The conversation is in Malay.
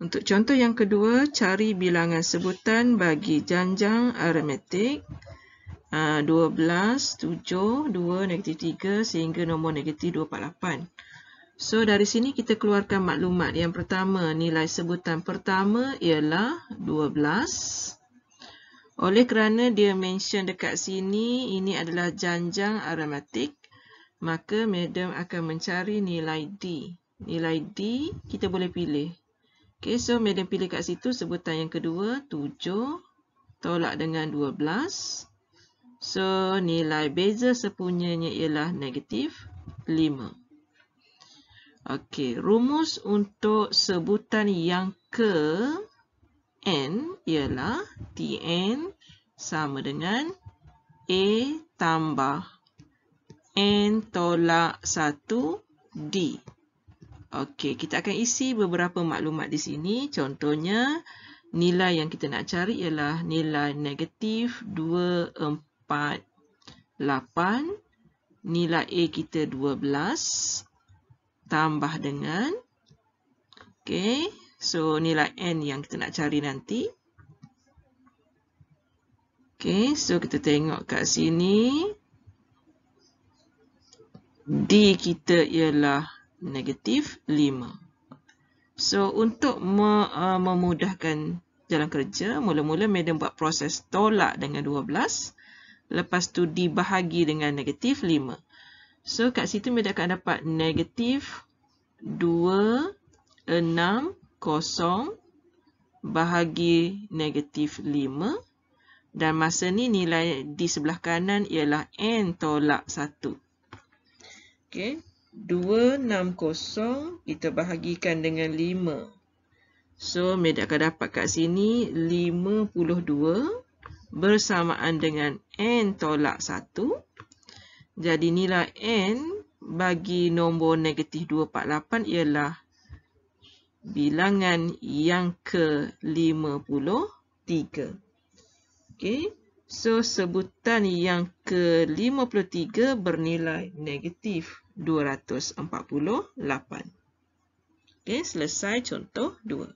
Untuk contoh yang kedua, cari bilangan sebutan bagi janjang aritmetik 12, 7, 2, negatif 3 sehingga nombor negatif 248. So, dari sini kita keluarkan maklumat. Yang pertama, nilai sebutan pertama ialah 12. Oleh kerana dia mention dekat sini, ini adalah janjang aritmetik, maka madam akan mencari nilai D. Nilai D kita boleh pilih. Okay, so medium pilih kat situ sebutan yang kedua, 7, tolak dengan 12. So, nilai beza sepunyanya ialah negatif 5. Okay, rumus untuk sebutan yang ke N ialah TN sama dengan A tambah N tolak 1D. Okey, kita akan isi beberapa maklumat di sini. Contohnya, nilai yang kita nak cari ialah nilai negatif 2, 4, 8. Nilai A kita 12. Tambah dengan. Okey, so nilai N yang kita nak cari nanti. Okey, so kita tengok kat sini. D kita ialah negatif 5. So, untuk me, uh, memudahkan jalan kerja, mula-mula madam buat proses tolak dengan 12. Lepas tu dibahagi dengan negatif 5. So, kat situ madam akan dapat negatif 2, 6, 0 bahagi negatif 5. Dan masa ni nilai di sebelah kanan ialah N tolak 1. Okay. 260 kita bahagikan dengan 5. So, Medak akan dapat kat sini 52 bersamaan dengan N tolak 1. Jadi, nilai N bagi nombor negatif 248 ialah bilangan yang ke 53. Okay. So, sebutan yang ke-53 bernilai negatif 248. Okay, selesai contoh 2.